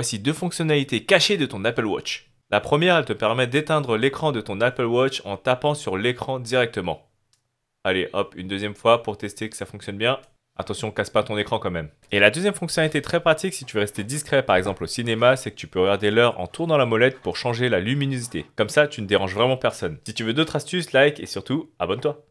Voici deux fonctionnalités cachées de ton Apple Watch. La première, elle te permet d'éteindre l'écran de ton Apple Watch en tapant sur l'écran directement. Allez, hop, une deuxième fois pour tester que ça fonctionne bien. Attention, casse pas ton écran quand même. Et la deuxième fonctionnalité très pratique si tu veux rester discret par exemple au cinéma, c'est que tu peux regarder l'heure en tournant la molette pour changer la luminosité. Comme ça, tu ne déranges vraiment personne. Si tu veux d'autres astuces, like et surtout, abonne-toi.